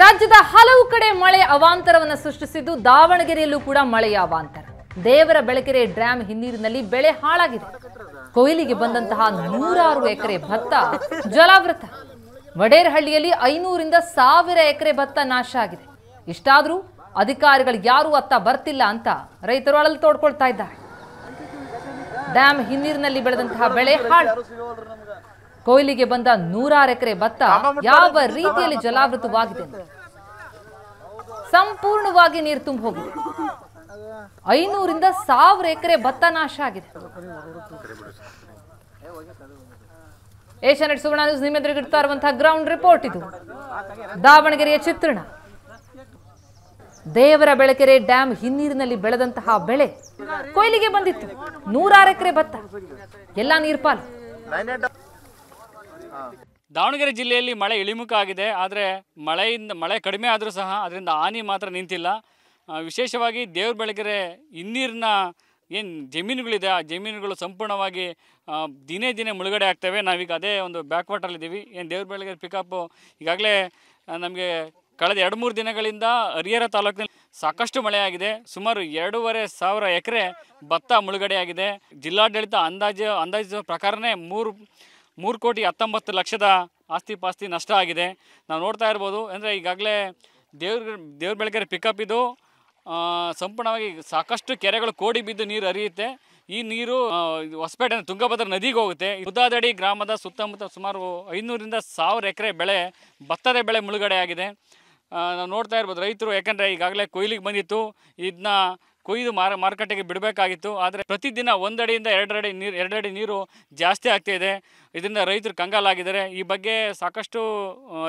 ರಾಜ್ಯದ ಹಲವು ಕಡೆ ಮಳೆ ಅವಾಂತರವನ್ನು ಸೃಷ್ಟಿಸಿದ್ದು ದಾವಣಗೆರೆಯಲ್ಲೂ ಕೂಡ ಮಳೆಯ ಅವಾಂತರ ದೇವರ ಬೆಳಕೆರೆ ಡ್ಯಾಂ ಹಿನ್ನೀರಿನಲ್ಲಿ ಬೆಳೆ ಹಾಳಾಗಿದೆ ಕೊಯ್ಲಿಗೆ ಬಂದಂತಹ ನೂರಾರು ಎಕರೆ ಭತ್ತ ಜಲಾವೃತ ವಡೇರಹಳ್ಳಿಯಲ್ಲಿ ಐನೂರಿಂದ ಸಾವಿರ ಎಕರೆ ಭತ್ತ ನಾಶ ಆಗಿದೆ ಇಷ್ಟಾದರೂ ಅಧಿಕಾರಿಗಳು ಯಾರೂ ಅತ್ತ ಬರ್ತಿಲ್ಲ ಅಂತ ರೈತರು ಅಳಲು ತೋಡ್ಕೊಳ್ತಾ ಇದ್ದಾರೆ ಡ್ಯಾಮ್ ಹಿನ್ನೀರಿನಲ್ಲಿ ಬೆಳೆದಂತಹ ಬೆಳೆ ಹಾಳು ಕೊಯ್ಲಿಗೆ ಬಂದ ನೂರಾರು ಎಕರೆ ಭತ್ತ ಯಾವ ರೀತಿಯಲ್ಲಿ ಜಲಾವೃತವಾಗಿದೆ ಸಂಪೂರ್ಣವಾಗಿ ನೀರು ತುಂಬಿ ಹೋಗಿದೆ ಐನೂರಿಂದ ಸಾವಿರ ಎಕರೆ ಭತ್ತ ನಾಶ ಆಗಿದೆ ಏಷ್ಯಾನೆಟ್ ಸುವರ್ಣ ನ್ಯೂಸ್ ನಿಮ್ಮೆದುರಿಗೆ ಇಡ್ತಾ ಇರುವಂತಹ ಗ್ರೌಂಡ್ ರಿಪೋರ್ಟ್ ಇದು ದಾವಣಗೆರೆಯ ಚಿತ್ರಣ ದೇವರ ಬೆಳಕೆರೆ ಡ್ಯಾಮ್ ಹಿನ್ನೀರಿನಲ್ಲಿ ಬೆಳೆದಂತಹ ಬೆಳೆ ಕೊಯ್ಲಿಗೆ ಬಂದಿತ್ತು ನೂರಾರು ಎಕರೆ ಭತ್ತ ಎಲ್ಲ ನೀರ್ಪಾಲು ದಾವಣಗೆರೆ ಜಿಲ್ಲೆಯಲ್ಲಿ ಮಳೆ ಇಳಿಮುಖ ಆಗಿದೆ ಆದರೆ ಮಳೆಯಿಂದ ಮಳೆ ಕಡಿಮೆ ಆದರೂ ಸಹ ಅದರಿಂದ ಹಾನಿ ಮಾತ್ರ ನಿಂತಿಲ್ಲ ವಿಶೇಷವಾಗಿ ದೇವ್ರ ಬೆಳಗೆರೆ ಇನ್ನೀರಿನ ಏನು ಜಮೀನುಗಳಿದೆ ಆ ಜಮೀನುಗಳು ಸಂಪೂರ್ಣವಾಗಿ ದಿನೇ ದಿನೇ ಮುಳುಗಡೆ ಆಗ್ತವೆ ನಾವೀಗ ಅದೇ ಒಂದು ಇದ್ದೀವಿ ಏನು ದೇವ್ರ ಬೆಳಗೆರೆ ಪಿಕಪ್ ಈಗಾಗಲೇ ನಮಗೆ ಕಳೆದ ಎರಡು ಮೂರು ದಿನಗಳಿಂದ ಹರಿಹರ ತಾಲೂಕಿನಲ್ಲಿ ಸಾಕಷ್ಟು ಮಳೆಯಾಗಿದೆ ಸುಮಾರು ಎರಡೂವರೆ ಸಾವಿರ ಎಕರೆ ಭತ್ತ ಮುಳುಗಡೆಯಾಗಿದೆ ಜಿಲ್ಲಾಡಳಿತ ಅಂದಾಜು ಅಂದಾಜಿಸುವ ಪ್ರಕಾರನೇ ಮೂರು ಮೂರು ಕೋಟಿ ಹತ್ತೊಂಬತ್ತು ಲಕ್ಷದ ಆಸ್ತಿ ಪಾಸ್ತಿ ನಷ್ಟ ಆಗಿದೆ ನಾವು ನೋಡ್ತಾ ಇರ್ಬೋದು ಅಂದರೆ ಈಗಾಗಲೇ ದೇವ್ರ ದೇವ್ರ ಬೆಳಗ್ಗೆ ಪಿಕಪ್ ಇದು ಸಂಪೂರ್ಣವಾಗಿ ಸಾಕಷ್ಟು ಕೆರೆಗಳು ಕೋಡಿ ಬಿದ್ದು ನೀರು ಹರಿಯುತ್ತೆ ಈ ನೀರು ಹೊಸಪೇಟೆ ತುಂಗಭದ್ರ ನದಿಗೆ ಹೋಗುತ್ತೆ ಉದ್ದಾದಡಿ ಗ್ರಾಮದ ಸುತ್ತಮುತ್ತ ಸುಮಾರು ಐನೂರಿಂದ ಸಾವಿರ ಎಕರೆ ಬೆಳೆ ಭತ್ತದ ಬೆಳೆ ಮುಳುಗಡೆ ಆಗಿದೆ ನಾವು ನೋಡ್ತಾ ಇರ್ಬೋದು ರೈತರು ಯಾಕಂದರೆ ಈಗಾಗಲೇ ಕೊಯ್ಲಿಗೆ ಬಂದಿತ್ತು ಇದನ್ನ ಕೊಯ್ದು ಮಾರ ಮಾರುಕಟ್ಟೆಗೆ ಬಿಡಬೇಕಾಗಿತ್ತು ಆದರೆ ಪ್ರತಿದಿನ ಒಂದಡಿಯಿಂದ ಎರಡರಡಿ ನೀರು ಎರಡಡಿ ನೀರು ಜಾಸ್ತಿ ಆಗ್ತಾಯಿದೆ ಇದರಿಂದ ರೈತರು ಕಂಗಾಲಾಗಿದ್ದಾರೆ ಈ ಬಗ್ಗೆ ಸಾಕಷ್ಟು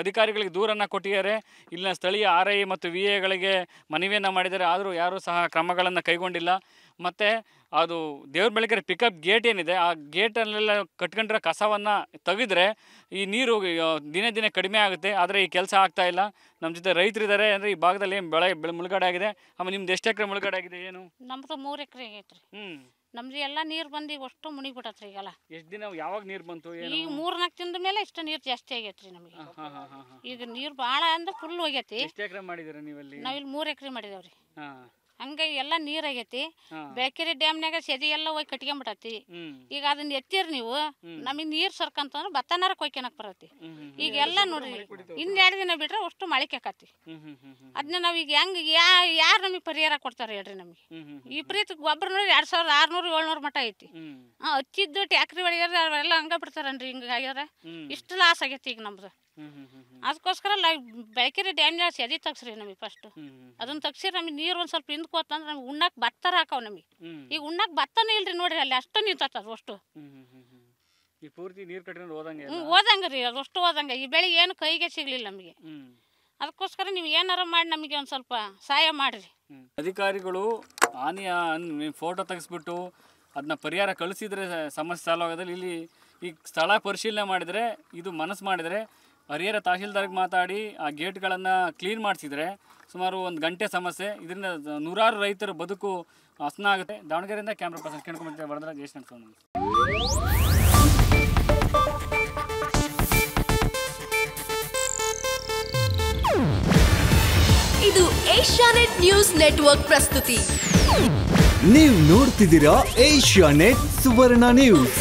ಅಧಿಕಾರಿಗಳಿಗೆ ದೂರನ್ನು ಕೊಟ್ಟಿದ್ದಾರೆ ಇಲ್ಲಿನ ಸ್ಥಳೀಯ ಆರ್ ಐ ಮತ್ತು ವಿ ಎಗಳಿಗೆ ಮನವಿಯನ್ನು ಮಾಡಿದ್ದಾರೆ ಆದರೂ ಯಾರೂ ಸಹ ಕ್ರಮಗಳನ್ನು ಕೈಗೊಂಡಿಲ್ಲ ಮತ್ತು ಅದು ದೇವ್ರ ಬೆಳಗ್ಗೆ ಪಿಕಪ್ ಗೇಟ್ ಏನಿದೆ ಆ ಗೇಟಲ್ಲೆಲ್ಲ ಕಟ್ಕೊಂಡಿರೋ ಕಸವನ್ನ ತೆಗೆದ್ರೆ ಈ ನೀರು ದಿನೇ ದಿನೇ ಕಡಿಮೆ ಆಗುತ್ತೆ ಆದ್ರೆ ಈ ಕೆಲಸ ಆಗ್ತಾ ಇಲ್ಲ ನಮ್ಮ ಜೊತೆ ರೈತರಿದ್ದಾರೆ ಅಂದ್ರೆ ಈ ಭಾಗದಲ್ಲಿ ಏನು ಬೆಳೆ ಬೆಳೆ ಮುಳುಗಡೆ ಆಗಿದೆ ಆಮೇಲೆ ನಿಮ್ದು ಎಷ್ಟು ಎಕರೆ ಮುಳುಗಡೆ ಆಗಿದೆ ಏನು ನಮ್ದು ಮೂರು ಎಕರೆ ಆಗೈತೆ ಹ್ಞೂ ನಮ್ದು ಎಲ್ಲ ನೀರು ಬಂದು ಈಗ ಅಷ್ಟು ಈಗೆಲ್ಲ ಎಷ್ಟು ದಿನ ಯಾವಾಗ ನೀರು ಬಂತು ಏನು ಈಗ ನಾಲ್ಕು ತಿಂದ ಮೇಲೆ ಇಷ್ಟು ನೀರು ಜಾಸ್ತಿ ಆಗೈತ್ರಿ ನಮಗೆ ಈಗ ನೀರು ಭಾಳ ಅಂದ್ರೆ ಫುಲ್ ಹೋಗೈತಿ ಎಷ್ಟು ಎಕರೆ ಮಾಡಿದಿರ ನೀವಲ್ಲಿ ನಾವಿಲ್ಲಿ ಮೂರು ಎಕರೆ ಮಾಡಿದೇವ್ರಿ ಹಾಂ ಹಂಗಾಗಿ ಎಲ್ಲ ನೀರಾಗೈತಿ ಬೇಕೇರಿ ಡ್ಯಾಮ್ನಾಗ ಸೆದಿ ಎಲ್ಲ ಹೋಗಿ ಕಟ್ಕೊಂಬಿಟ್ಟತಿ ಈಗ ಅದನ್ನ ಎತ್ತೀರಿ ನೀವು ನಮಗೆ ನೀರ್ ಸರ್ಕಂತಂದ್ರೆ ಭತ್ತನಾರ ಕೊಯ್ಕೊಳಕ್ ಬರತಿ ಈಗ ಎಲ್ಲ ನೋಡ್ರಿ ಇನ್ ಎರಡು ದಿನ ಬಿಟ್ರೆ ಅಷ್ಟು ಮಳೆ ಕೇಕತಿ ಅದನ್ನ ನಾವ್ ಈಗ ಹೆಂಗ್ ಯಾ ಯಾರು ನಮಗೆ ಪರಿಹಾರ ಕೊಡ್ತಾರ ಹೇಳ್ರಿ ನಮಗೆ ವಿಪರೀತ ಗೊಬ್ಬರ ನೋಡಿ ಎರಡ್ ಸಾವಿರದ ಆರ್ನೂರು ಏಳ್ನೂರು ಮಟ ಐತಿ ಹಚ್ಚಿದ್ದು ಟ್ಯಾಕ್ರಿ ಒಳಗ್ಯಾರ ಎಲ್ಲ ಹಂಗ ಬಿಡ್ತಾರನ್ರಿ ಹಿಂಗ ಆಗ್ಯಾರ ಇಷ್ಟು ಲಾಸ್ ಆಗೈತಿ ಈಗ ನಮ್ದು ಅದಕ್ಕೋಸ್ಕರ ಲೈ ಡ್ಯಾಮ್ ಜಾಸ್ತಿ ಅದೇ ತಗ್ಸ್ರಿ ನಮಗೆ ಫಸ್ಟ್ ಅದನ್ನ ತಗ್ಸಿರಿ ನಮಗೆ ನೀರು ಒಂದು ಸ್ವಲ್ಪ ಹಿಂದ್ಕೋತಂದ್ರೆ ನಮ್ಗೆ ಉಣ್ಣಕ್ಕೆ ಬತ್ತರ ಹಾಕವ್ ನಮಗೆ ಈಗ ಉಣ್ಣಕ್ಕೆ ಭತ್ತನೇ ಇಲ್ರಿ ನೋಡ್ರಿ ಅಲ್ಲಿ ಅಷ್ಟು ನಿಂತದ ಅಷ್ಟು ಪೂರ್ತಿ ನೀರು ಕಟ್ಟಿದ್ರೆ ಓದಂಗೆ ಓದಂಗೆ ರೀ ಅದಷ್ಟು ಓದಂಗ ಈ ಬೆಳೆ ಏನು ಕೈಗೆ ಸಿಗ್ಲಿಲ್ಲ ನಮಗೆ ಅದಕ್ಕೋಸ್ಕರ ನೀವು ಏನಾರ ಮಾಡಿ ನಮಗೆ ಒಂದು ಸ್ವಲ್ಪ ಸಹಾಯ ಮಾಡಿರಿ ಅಧಿಕಾರಿಗಳು ಹಾನಿಯ ಫೋಟೋ ತೆಗೆಸ್ಬಿಟ್ಟು ಅದನ್ನ ಪರಿಹಾರ ಕಳಿಸಿದ್ರೆ ಸಮಸ್ಯೆ ಸಾಲ್ವಾಗೋದ್ರಲ್ಲಿ ಇಲ್ಲಿ ಈ ಸ್ಥಳ ಪರಿಶೀಲನೆ ಮಾಡಿದರೆ ಇದು ಮನಸ್ಸು ಮಾಡಿದರೆ ಹರಿಹರ ತಹಶೀಲ್ದಾರ್ಗೆ ಮಾತಾಡಿ ಆ ಗೇಟ್ಗಳನ್ನು ಕ್ಲೀನ್ ಮಾಡಿಸಿದರೆ ಸುಮಾರು ಒಂದು ಗಂಟೆ ಸಮಸ್ಯೆ ಇದರಿಂದ ನೂರಾರು ರೈತರ ಬದುಕು ಹಸನ ಆಗುತ್ತೆ ದಾವಣಗೆರೆಯಿಂದ ಕ್ಯಾಮ್ರಾ ಪರ್ಸನ್ ಕೇಳ್ಕೊಂಡ್ಬಂತೆ ವರದರಾಜ್ ಜಯಶಂಕರ್ ಇದು ಏಷ್ಯಾನೆಟ್ ನ್ಯೂಸ್ ನೆಟ್ವರ್ಕ್ ಪ್ರಸ್ತುತಿ ನೀವು ನೋಡ್ತಿದ್ದೀರಾ ನೆಟ್ ಸುವರ್ಣ ನ್ಯೂಸ್